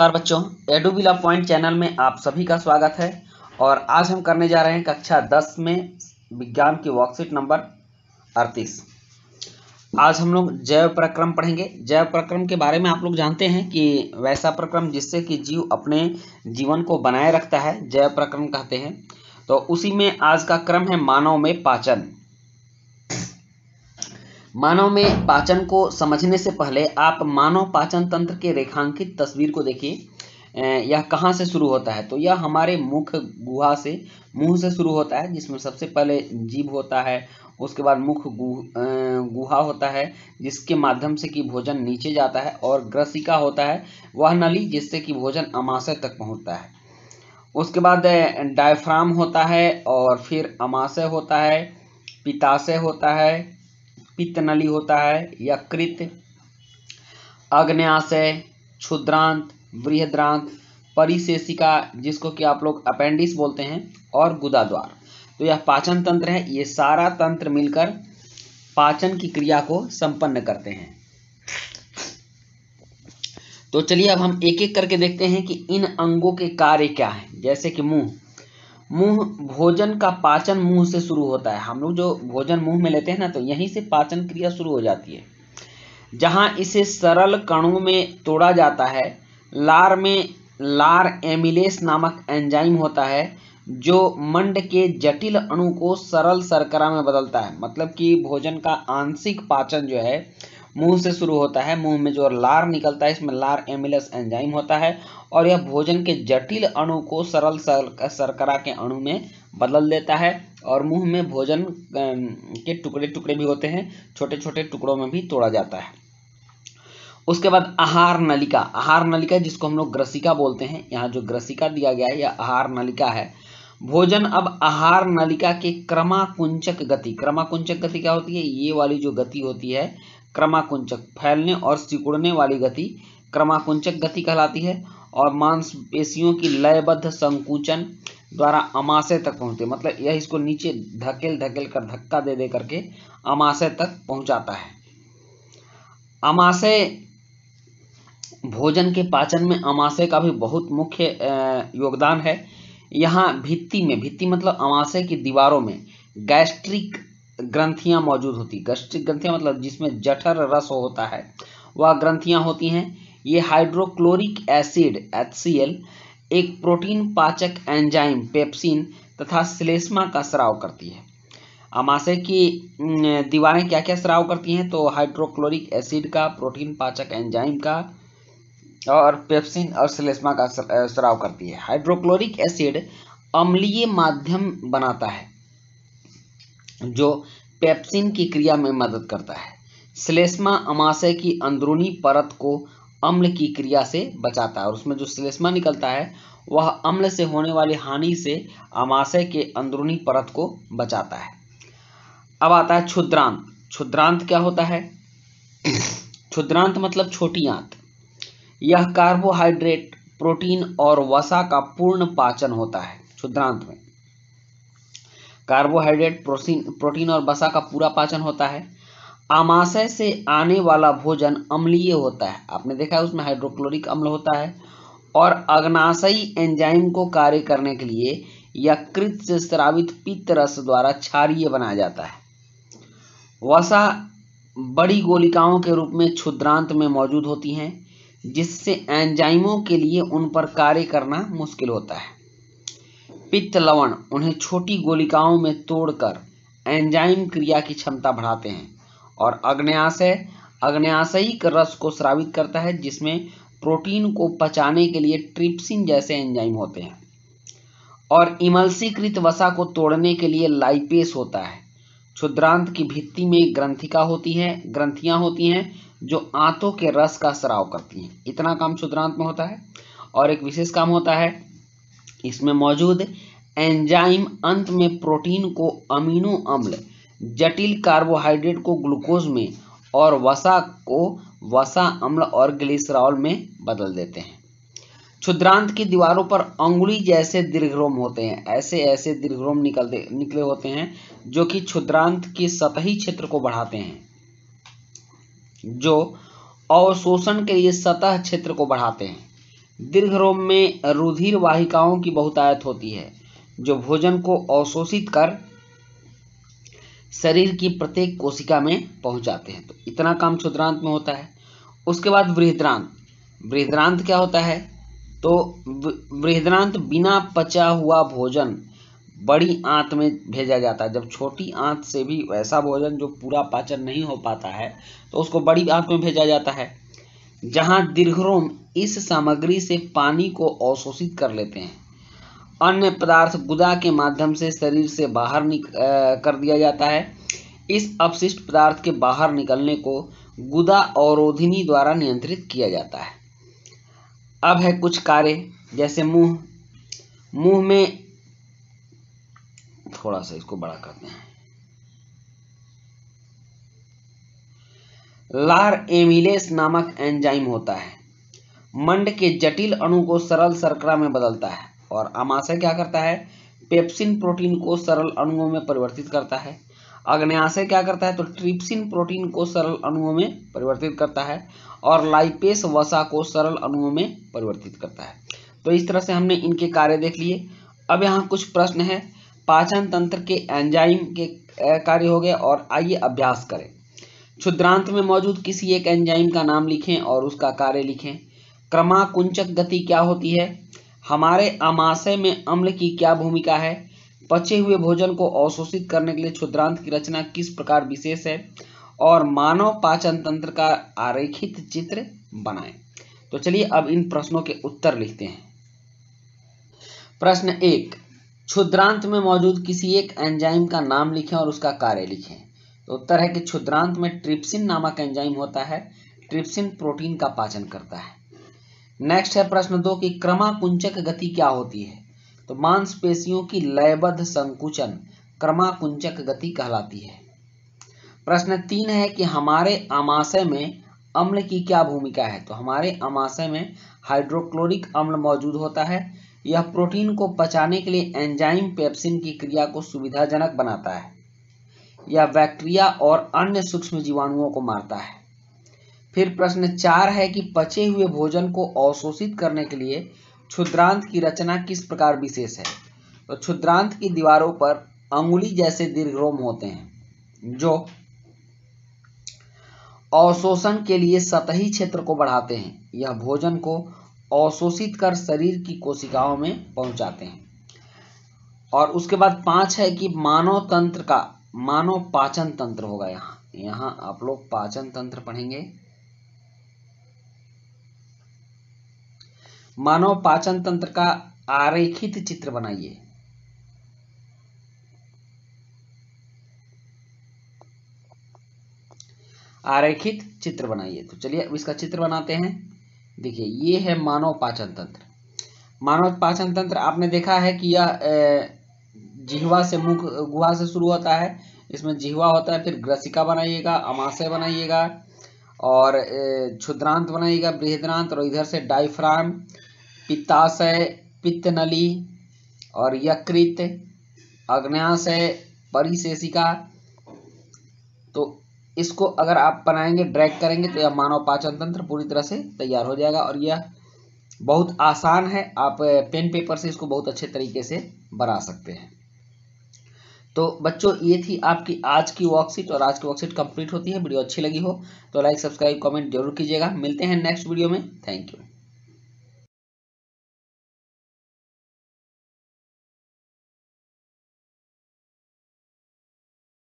नमस्कार बच्चों एडुबिला point channel में आप सभी का स्वागत है और आज हम करने जा रहे हैं कक्षा दस में विज्ञान की वर्कशीट नंबर अड़तीस आज हम लोग जैव प्रक्रम पढ़ेंगे जैव प्रक्रम के बारे में आप लोग जानते हैं कि वैसा प्रक्रम जिससे कि जीव अपने जीवन को बनाए रखता है जैव प्रक्रम कहते हैं तो उसी में आज का क्रम है मानव में पाचन मानव में पाचन को समझने से पहले आप मानव पाचन तंत्र के रेखांकित तस्वीर को देखिए यह कहाँ से शुरू होता है तो यह हमारे मुख गुहा से मुंह से शुरू होता है जिसमें सबसे पहले जीभ होता है उसके बाद मुख गुहा होता है जिसके माध्यम से कि भोजन नीचे जाता है और ग्रसिका होता है वह नली जिससे कि भोजन अमाशय तक पहुँचता है उसके बाद डायफ्राम होता है और फिर अमाशय होता है पिताशय होता है पित्त नली होता है यकृत अग्नयाशय क्षुद्रांत वृहद्रांत परिशेषिका जिसको कि आप लोग अपेंडिस बोलते हैं और द्वार तो यह पाचन तंत्र है ये सारा तंत्र मिलकर पाचन की क्रिया को संपन्न करते हैं तो चलिए अब हम एक एक करके देखते हैं कि इन अंगों के कार्य क्या हैं जैसे कि मुंह मुंह भोजन का पाचन मुंह से शुरू होता है हम लोग जो भोजन मुंह में लेते हैं ना तो यहीं से पाचन क्रिया शुरू हो जाती है जहां इसे सरल कणों में तोड़ा जाता है लार में लार एमिलेस नामक एंजाइम होता है जो मंड के जटिल अणु को सरल सरकरा में बदलता है मतलब कि भोजन का आंशिक पाचन जो है मुंह से शुरू होता है मुंह में जो लार निकलता है इसमें लार एमिलस एंजाइम होता है और यह भोजन के जटिल अणु को सरल सरकरा के अणु में बदल देता है और मुंह में भोजन के टुकड़े टुकड़े भी होते हैं छोटे छोटे टुकड़ों में भी तोड़ा जाता है उसके बाद आहार नलिका आहार नलिका जिसको हम लोग ग्रसिका बोलते हैं यहाँ जो ग्रसिका दिया गया है यह आहार नलिका है भोजन अब आहार नलिका के क्रमाकुंचक गति क्रमाकुंचक गति क्या होती है ये वाली जो गति होती है क्रमाकुंचक फैलने और सिकुड़ने वाली गति क्रमाकुंचक गति कहलाती है और मांसपेशियों की लयबद्ध संकुचन द्वारा अमाशय तक पहुँचते मतलब यह इसको नीचे धकेल धकेल कर धक्का दे दे करके अमाशय तक पहुंचाता है अमाशय भोजन के पाचन में अमाशय का भी बहुत मुख्य योगदान है यहाँ भित्ति में भित्ति मतलब अमाशय की दीवारों में गैस्ट्रिक ग्रंथियां मौजूद होती गैस्ट्रिक ग्रंथियां मतलब जिसमें जठर रस होता है वह ग्रंथियां होती हैं ये हाइड्रोक्लोरिक एसिड एच एक प्रोटीन पाचक एंजाइम पेप्सिन तथा सिलेस्मा का स्राव करती है आमाशय की दीवारें क्या क्या स्राव करती हैं तो हाइड्रोक्लोरिक एसिड का प्रोटीन पाचक एंजाइम का और पेप्सिन और सिलेस्मा का स्राव करती है हाइड्रोक्लोरिक एसिड अम्लीय माध्यम बनाता है जो पेप्सिन की क्रिया में मदद करता है श्लेष्मा अमाशय की अंदरूनी परत को अम्ल की क्रिया से बचाता है और उसमें जो श्लेष्मा निकलता है वह अम्ल से होने वाली हानि से अमाशय के अंदरूनी परत को बचाता है अब आता है क्षुद्रांत क्षुद्रांत क्या होता है क्षुद्रांत मतलब छोटी आंत यह कार्बोहाइड्रेट प्रोटीन और वसा का पूर्ण पाचन होता है क्षुद्रांत में कार्बोहाइड्रेट प्रोटीन प्रोटीन और बसा का पूरा पाचन होता है आमाशय से आने वाला भोजन अम्लीय होता है आपने देखा है उसमें हाइड्रोक्लोरिक अम्ल होता है और अग्नाशयी एंजाइम को कार्य करने के लिए यकृत से स्रावित पित्त रस द्वारा क्षारीय बनाया जाता है वसा बड़ी गोलिकाओं के रूप में क्षुद्रांत में मौजूद होती हैं जिससे एंजाइमों के लिए उन पर कार्य करना मुश्किल होता है पित्त लवण उन्हें छोटी गोलिकाओं में तोड़कर एंजाइम क्रिया की क्षमता बढ़ाते हैं और अग्नयाशय अग्नयाशयिक रस को स्रावित करता है जिसमें प्रोटीन को पचाने के लिए ट्रिप्सिन जैसे एंजाइम होते हैं और इमल्सीकृत वसा को तोड़ने के लिए लाइपेस होता है क्षुद्रांत की भित्ति में ग्रंथिका होती है ग्रंथियां होती हैं जो आंतों के रस का स्राव करती हैं इतना काम क्षुद्रांत में होता है और एक विशेष काम होता है इसमें मौजूद एंजाइम अंत में प्रोटीन को अमीनो अम्ल जटिल कार्बोहाइड्रेट को ग्लूकोज में और वसा को वसा अम्ल और ग्लिसरॉल में बदल देते हैं क्षुद्रांत की दीवारों पर अंगुली जैसे दीर्घरोम होते हैं ऐसे ऐसे दीर्घरोम निकलते निकले होते हैं जो कि क्षुद्रांत के सतही क्षेत्र को बढ़ाते हैं जो अवशोषण के लिए सतह क्षेत्र को बढ़ाते हैं दीर्घरोम में रुधिर वाहिकाओं की बहुतायत होती है जो भोजन को अवशोषित कर शरीर की प्रत्येक कोशिका में पहुंचाते हैं तो इतना काम क्षुद्रांत में होता है उसके बाद वृहद्रांत वृहद्रांत क्या होता है तो वृहद्रांत बिना पचा हुआ भोजन बड़ी आंत में भेजा जाता है जब छोटी आंत से भी वैसा भोजन जो पूरा पाचन नहीं हो पाता है तो उसको बड़ी आंत में भेजा जाता है जहां दीर्घरोम इस सामग्री से पानी को अवशोषित कर लेते हैं अन्य पदार्थ गुदा के माध्यम से शरीर से बाहर निक कर दिया जाता है इस अपशिष्ट पदार्थ के बाहर निकलने को गुदा और द्वारा नियंत्रित किया जाता है अब है कुछ कार्य जैसे मुंह मुंह में थोड़ा सा इसको बड़ा करते हैं लार एमिलेस नामक एंजाइम होता है मंड के जटिल अणु को सरल सरकरा में बदलता है और आमाशय क्या करता है पेप्सिन प्रोटीन को सरल अणुओं में परिवर्तित करता है अग्नयाशय क्या करता है तो ट्रिप्सिन प्रोटीन को सरल अणुओं में परिवर्तित करता है और लाइपेस वसा को सरल अणुओं में परिवर्तित करता है तो इस तरह से हमने इनके कार्य देख लिए अब यहाँ कुछ प्रश्न है पाचन तंत्र के एंजाइम के कार्य हो गए और आइए अभ्यास करें क्षुद्रांत में मौजूद किसी एक एंजाइम का नाम लिखें और उसका कार्य लिखें क्रमाकुंचक गति क्या होती है हमारे आमाशय में अम्ल की क्या भूमिका है पचे हुए भोजन को अवशोषित करने के लिए क्षुद्रांत की रचना किस प्रकार विशेष है और मानव पाचन तंत्र का आरेखित चित्र बनाएं तो चलिए अब इन प्रश्नों के उत्तर लिखते हैं प्रश्न एक क्षुद्रांत में मौजूद किसी एक एंजाइम का नाम लिखें और उसका कार्य लिखें तो उत्तर है कि क्षुद्रांत में ट्रिप्सिन नामक एंजाइम होता है ट्रिप्सिन प्रोटीन का पाचन करता है नेक्स्ट है प्रश्न दो कि क्रमाकुंचक गति क्या होती है तो मांसपेशियों की लयबद्ध संकुचन क्रमाकुंचक गति कहलाती है प्रश्न तीन है कि हमारे आमाशय में अम्ल की क्या भूमिका है तो हमारे अमाशय में हाइड्रोक्लोरिक अम्ल मौजूद होता है यह प्रोटीन को पचाने के लिए एंजाइम पेप्सिन की क्रिया को सुविधाजनक बनाता है यह बैक्टीरिया और अन्य सूक्ष्म जीवाणुओं को मारता है फिर प्रश्न चार है कि पचे हुए भोजन को अवशोषित करने के लिए क्षुद्रांत की रचना किस प्रकार विशेष है तो क्षुद्रांत की दीवारों पर अंगुली जैसे दीर्घरोम होते हैं जो अवशोषण के लिए सतही क्षेत्र को बढ़ाते हैं यह भोजन को अवशोषित कर शरीर की कोशिकाओं में पहुंचाते हैं और उसके बाद पांच है कि मानव तंत्र का मानव पाचन तंत्र होगा यहाँ यहाँ आप लोग पाचन तंत्र पढ़ेंगे मानव पाचन तंत्र का आरेखित चित्र बनाइए आरेखित चित्र बनाइए तो चलिए अब इसका चित्र बनाते हैं देखिए ये है मानव पाचन तंत्र मानव पाचन तंत्र आपने देखा है कि यह जिहवा से मुख गुहा से शुरू होता है इसमें जिहवा होता है फिर ग्रसिका बनाइएगा अमाशय बनाइएगा और क्षुद्रांत बनाइएगा बृहद्रांत और इधर से डाइफ्राम पित्ताशय पित्तनली और यकृत अग्नाशय परिशेषिका तो इसको अगर आप बनाएंगे ड्रैग करेंगे तो यह मानव पाचन तंत्र पूरी तरह से तैयार हो जाएगा और यह बहुत आसान है आप पेन पेपर से इसको बहुत अच्छे तरीके से बना सकते हैं तो बच्चों ये थी आपकी आज की वर्कशीट और आज की वर्कशीट कंप्लीट होती है वीडियो अच्छी लगी हो तो लाइक सब्सक्राइब कमेंट जरूर कीजिएगा मिलते हैं नेक्स्ट वीडियो में थैंक यू